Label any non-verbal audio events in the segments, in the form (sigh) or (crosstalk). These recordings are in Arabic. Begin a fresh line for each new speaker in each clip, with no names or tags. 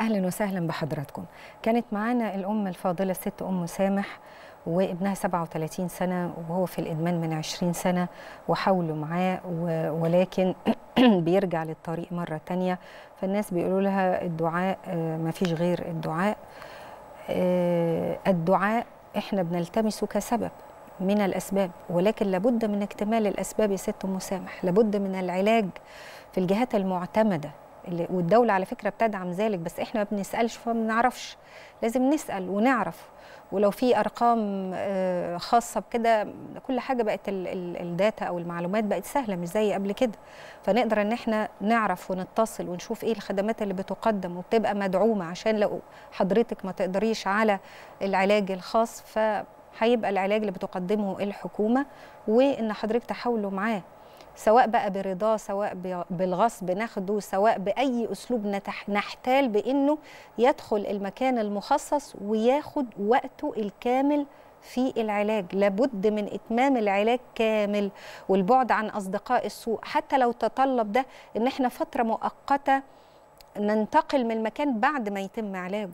اهلا وسهلا بحضراتكم كانت معانا الام الفاضله الست ام سامح وابنها 37 سنه وهو في الادمان من 20 سنه وحاولوا معاه ولكن (clears throat) بيرجع للطريق مره تانية فالناس بيقولوا لها الدعاء آه، ما فيش غير الدعاء آه، الدعاء احنا بنلتمسه كسبب من الاسباب ولكن لابد من اكتمال الاسباب يا ست مسامح لابد من العلاج في الجهات المعتمده والدوله على فكره بتدعم ذلك بس احنا ما بنسالش فما بنعرفش لازم نسال ونعرف ولو في ارقام آه، خاصه بكده كل حاجه بقت الداتا او المعلومات بقت سهله مش زي قبل كده فنقدر ان احنا نعرف ونتصل ونشوف ايه الخدمات اللي بتقدم وبتبقى مدعومه عشان لو حضرتك ما تقدريش على العلاج الخاص ف هيبقى العلاج اللي بتقدمه الحكومه وان حضرتك تحاولوا معاه سواء بقى برضاه سواء بالغصب ناخده سواء باي اسلوب نحتال بانه يدخل المكان المخصص وياخد وقته الكامل في العلاج لابد من اتمام العلاج كامل والبعد عن اصدقاء السوء حتى لو تطلب ده ان احنا فتره مؤقته ننتقل من المكان بعد ما يتم علاجه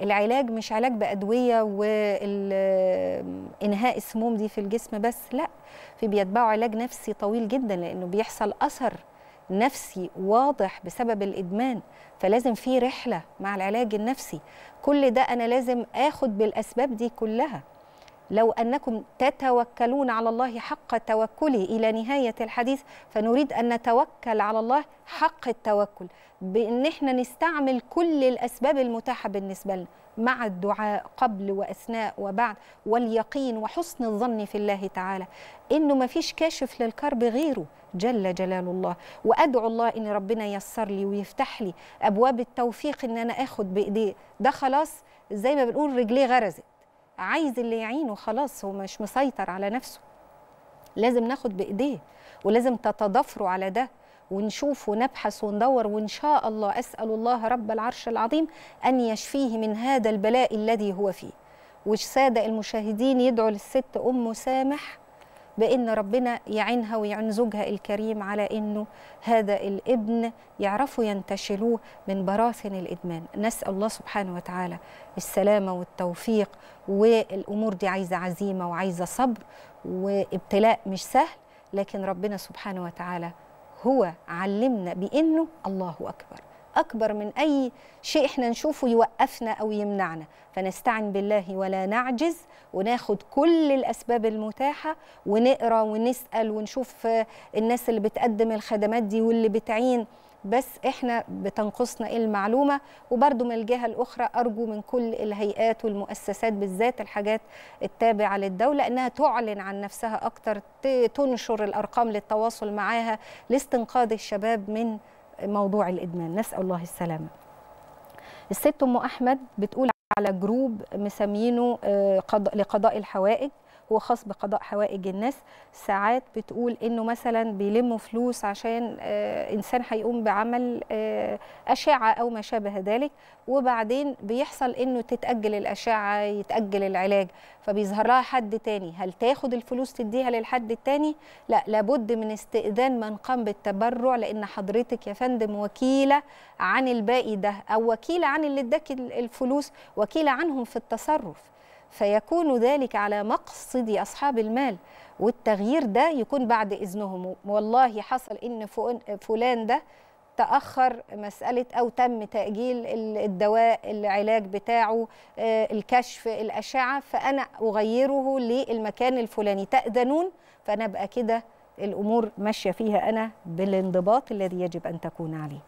العلاج مش علاج بادويه وانهاء السموم دي في الجسم بس لا في بيتبعه علاج نفسي طويل جدا لانه بيحصل اثر نفسي واضح بسبب الادمان فلازم في رحله مع العلاج النفسي كل ده انا لازم اخد بالاسباب دي كلها لو أنكم تتوكلون على الله حق توكله إلى نهاية الحديث فنريد أن نتوكل على الله حق التوكل بأن احنا نستعمل كل الأسباب المتاحة بالنسبة لنا مع الدعاء قبل وأثناء وبعد واليقين وحسن الظن في الله تعالى إنه ما فيش كاشف للكرب غيره جل جلال الله وأدعو الله إن ربنا يسر لي ويفتح لي أبواب التوفيق إن أنا أخد بإيديه ده خلاص زي ما بنقول رجليه غرزت عايز اللي يعينه خلاص هو مش مسيطر على نفسه لازم ناخد بايديه ولازم تتضافروا على ده ونشوف ونبحث وندور وان شاء الله اسال الله رب العرش العظيم ان يشفيه من هذا البلاء الذي هو فيه والساده المشاهدين يدعوا للست ام سامح بأن ربنا يعينها ويعين زوجها الكريم على أنه هذا الابن يعرفوا ينتشلوه من براثن الإدمان نسأل الله سبحانه وتعالى السلامة والتوفيق والأمور دي عايزة عزيمة وعايزة صبر وابتلاء مش سهل لكن ربنا سبحانه وتعالى هو علمنا بأنه الله أكبر أكبر من أي شيء إحنا نشوفه يوقفنا أو يمنعنا فنستعن بالله ولا نعجز وناخد كل الأسباب المتاحة ونقرأ ونسأل ونشوف آه، الناس اللي بتقدم الخدمات دي واللي بتعين بس احنا بتنقصنا ايه المعلومه وبرده من الجهه الاخرى ارجو من كل الهيئات والمؤسسات بالذات الحاجات التابعه للدوله انها تعلن عن نفسها اكتر تنشر الارقام للتواصل معاها لاستنقاذ الشباب من موضوع الادمان نسال الله السلامه الست ام احمد بتقول على جروب مسمينه آه، لقضاء الحوائج هو خاص بقضاء حوائج الناس ساعات بتقول انه مثلا بيلموا فلوس عشان آه، انسان هيقوم بعمل آه، اشعه او ما شابه ذلك وبعدين بيحصل انه تتاجل الاشعه يتاجل العلاج فبيظهر لها حد تاني هل تاخد الفلوس تديها للحد التاني لا لابد من استئذان من قام بالتبرع لان حضرتك يا فندم وكيله عن الباقي ده او وكيله عن اللي اداك الفلوس وكيله عنهم في التصرف فيكون ذلك على مقصد أصحاب المال والتغيير ده يكون بعد إذنهم والله حصل إن فلان ده تأخر مسألة أو تم تأجيل الدواء العلاج بتاعه آه، الكشف الأشعة فأنا أغيره للمكان الفلاني تأذنون فأنا أبقى كده الأمور ماشية فيها أنا بالانضباط الذي يجب أن تكون عليه